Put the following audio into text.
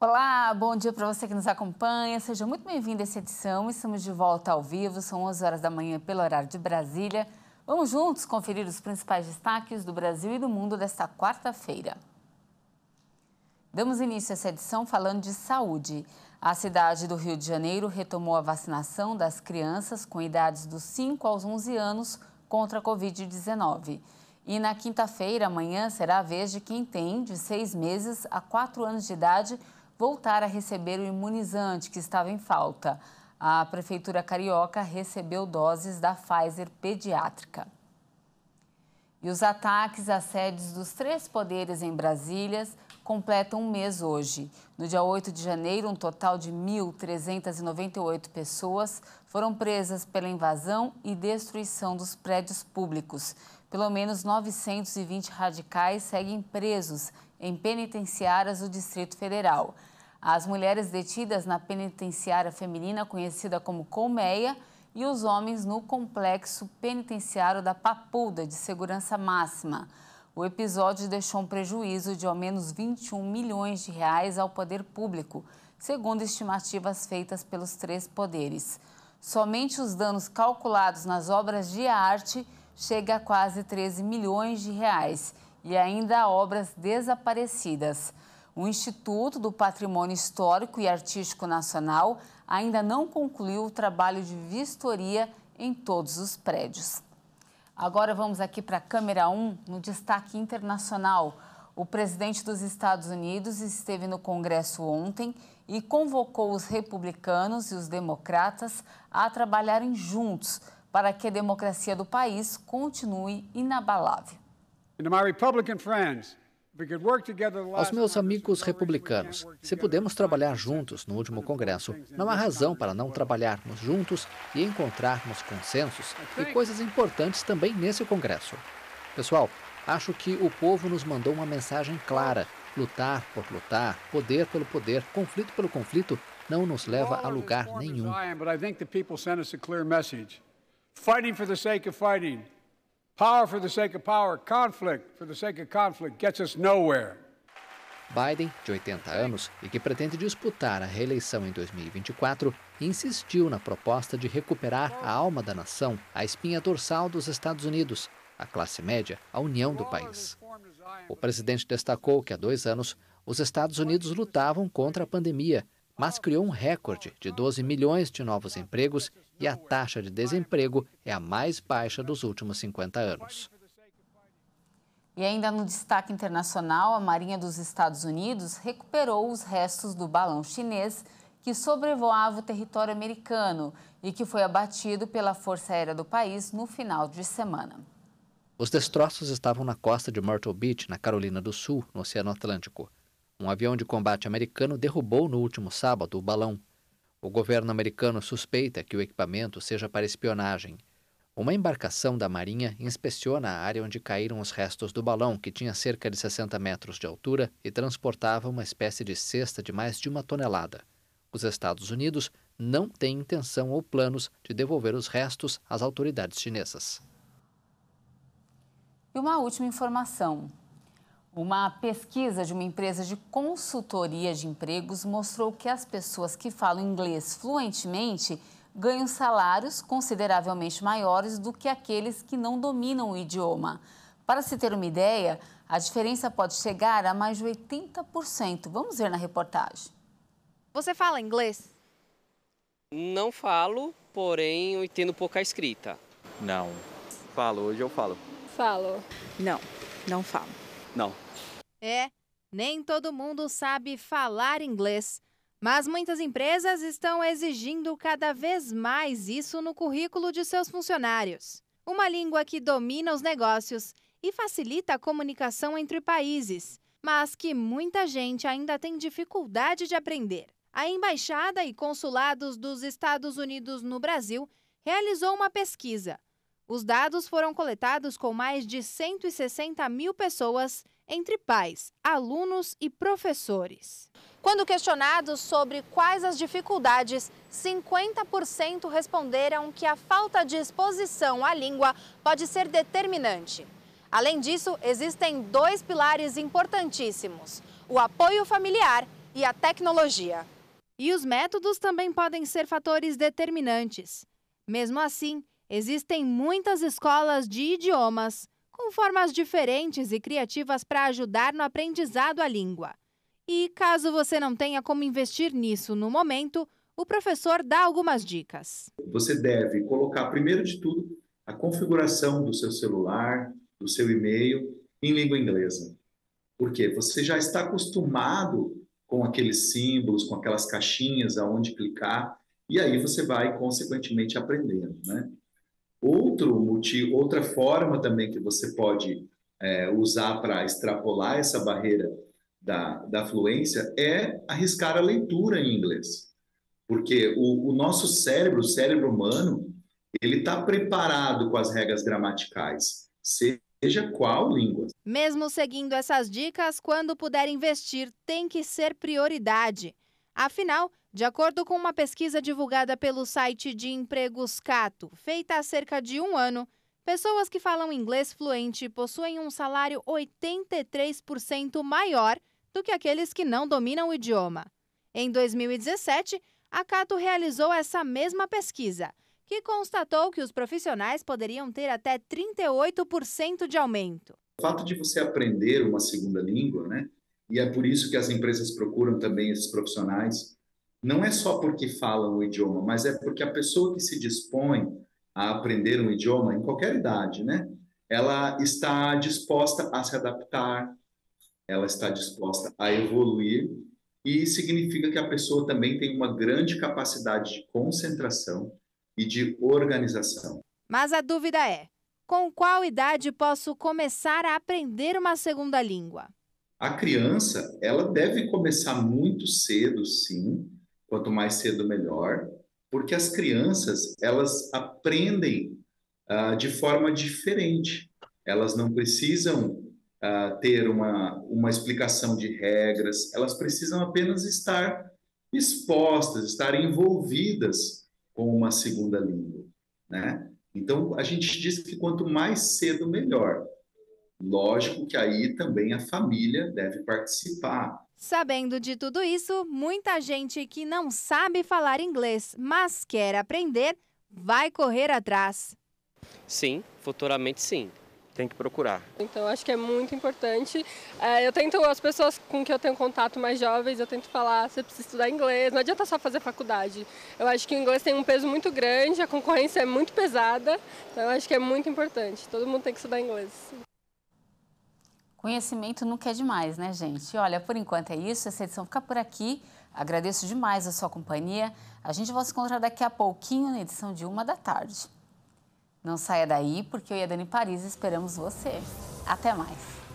Olá, bom dia para você que nos acompanha. Seja muito bem-vindo a essa edição. Estamos de volta ao vivo, são 11 horas da manhã pelo horário de Brasília. Vamos juntos conferir os principais destaques do Brasil e do mundo desta quarta-feira. Damos início a essa edição falando de saúde. A cidade do Rio de Janeiro retomou a vacinação das crianças com idades dos 5 aos 11 anos contra a Covid-19. E na quinta-feira, amanhã, será a vez de quem tem de seis meses a quatro anos de idade voltar a receber o imunizante que estava em falta. A Prefeitura Carioca recebeu doses da Pfizer pediátrica. E os ataques às sedes dos três poderes em Brasília completam um mês hoje. No dia 8 de janeiro, um total de 1.398 pessoas foram presas pela invasão e destruição dos prédios públicos. Pelo menos 920 radicais seguem presos em penitenciárias do Distrito Federal. As mulheres detidas na penitenciária feminina, conhecida como Colmeia, e os homens no complexo penitenciário da Papuda, de segurança máxima. O episódio deixou um prejuízo de ao menos 21 milhões de reais ao poder público, segundo estimativas feitas pelos três poderes. Somente os danos calculados nas obras de arte chega a quase 13 milhões de reais e ainda há obras desaparecidas. O Instituto do Patrimônio Histórico e Artístico Nacional ainda não concluiu o trabalho de vistoria em todos os prédios. Agora vamos aqui para a Câmera 1, no destaque internacional. O presidente dos Estados Unidos esteve no Congresso ontem e convocou os republicanos e os democratas a trabalharem juntos para que a democracia do país continue inabalável. E to my Republican aos meus amigos republicanos, se pudemos trabalhar juntos no último Congresso, não há razão para não trabalharmos juntos e encontrarmos consensos e coisas importantes também nesse Congresso. Pessoal, acho que o povo nos mandou uma mensagem clara: lutar por lutar, poder pelo poder, conflito pelo conflito, não nos leva a lugar nenhum. Fighting for the sake of fighting. Power for the sake of power, conflict for the sake of conflict gets us nowhere. Biden, de 80 anos e que pretende disputar a reeleição em 2024, insistiu na proposta de recuperar a alma da nação, a espinha dorsal dos Estados Unidos, a classe média, a união do país. O presidente destacou que há dois anos os Estados Unidos lutavam contra a pandemia mas criou um recorde de 12 milhões de novos empregos e a taxa de desemprego é a mais baixa dos últimos 50 anos. E ainda no destaque internacional, a Marinha dos Estados Unidos recuperou os restos do balão chinês que sobrevoava o território americano e que foi abatido pela Força Aérea do país no final de semana. Os destroços estavam na costa de Myrtle Beach, na Carolina do Sul, no Oceano Atlântico. Um avião de combate americano derrubou no último sábado o balão. O governo americano suspeita que o equipamento seja para espionagem. Uma embarcação da Marinha inspeciona a área onde caíram os restos do balão, que tinha cerca de 60 metros de altura e transportava uma espécie de cesta de mais de uma tonelada. Os Estados Unidos não têm intenção ou planos de devolver os restos às autoridades chinesas. E uma última informação. Uma pesquisa de uma empresa de consultoria de empregos mostrou que as pessoas que falam inglês fluentemente ganham salários consideravelmente maiores do que aqueles que não dominam o idioma. Para se ter uma ideia, a diferença pode chegar a mais de 80%. Vamos ver na reportagem. Você fala inglês? Não falo, porém eu entendo pouca escrita. Não. Falo, hoje eu falo. Falo. Não, não falo. Não. É, nem todo mundo sabe falar inglês. Mas muitas empresas estão exigindo cada vez mais isso no currículo de seus funcionários. Uma língua que domina os negócios e facilita a comunicação entre países, mas que muita gente ainda tem dificuldade de aprender. A embaixada e consulados dos Estados Unidos no Brasil realizou uma pesquisa os dados foram coletados com mais de 160 mil pessoas, entre pais, alunos e professores. Quando questionados sobre quais as dificuldades, 50% responderam que a falta de exposição à língua pode ser determinante. Além disso, existem dois pilares importantíssimos: o apoio familiar e a tecnologia. E os métodos também podem ser fatores determinantes. Mesmo assim, Existem muitas escolas de idiomas, com formas diferentes e criativas para ajudar no aprendizado à língua. E caso você não tenha como investir nisso no momento, o professor dá algumas dicas. Você deve colocar, primeiro de tudo, a configuração do seu celular, do seu e-mail em língua inglesa. Porque você já está acostumado com aqueles símbolos, com aquelas caixinhas aonde clicar, e aí você vai, consequentemente, aprendendo, né? Outro motivo, outra forma também que você pode é, usar para extrapolar essa barreira da, da fluência é arriscar a leitura em inglês. Porque o, o nosso cérebro, o cérebro humano, ele está preparado com as regras gramaticais, seja qual língua. Mesmo seguindo essas dicas, quando puder investir, tem que ser prioridade. Afinal, de acordo com uma pesquisa divulgada pelo site de empregos Cato, feita há cerca de um ano, pessoas que falam inglês fluente possuem um salário 83% maior do que aqueles que não dominam o idioma. Em 2017, a Cato realizou essa mesma pesquisa, que constatou que os profissionais poderiam ter até 38% de aumento. O fato de você aprender uma segunda língua, né? e é por isso que as empresas procuram também esses profissionais. Não é só porque falam o idioma, mas é porque a pessoa que se dispõe a aprender um idioma, em qualquer idade, né? Ela está disposta a se adaptar, ela está disposta a evoluir, e significa que a pessoa também tem uma grande capacidade de concentração e de organização. Mas a dúvida é: com qual idade posso começar a aprender uma segunda língua? A criança, ela deve começar muito cedo, sim, quanto mais cedo melhor, porque as crianças, elas aprendem uh, de forma diferente. Elas não precisam uh, ter uma, uma explicação de regras, elas precisam apenas estar expostas, estar envolvidas com uma segunda língua, né? Então, a gente diz que quanto mais cedo, melhor. Lógico que aí também a família deve participar. Sabendo de tudo isso, muita gente que não sabe falar inglês, mas quer aprender, vai correr atrás. Sim, futuramente sim. Tem que procurar. Então, acho que é muito importante. É, eu tento, as pessoas com que eu tenho contato mais jovens, eu tento falar, você precisa estudar inglês, não adianta só fazer faculdade. Eu acho que o inglês tem um peso muito grande, a concorrência é muito pesada, então eu acho que é muito importante. Todo mundo tem que estudar inglês. Conhecimento nunca é demais, né, gente? Olha, por enquanto é isso. Essa edição fica por aqui. Agradeço demais a sua companhia. A gente vai se encontrar daqui a pouquinho na edição de uma da tarde. Não saia daí, porque eu e a Dani Paris esperamos você. Até mais!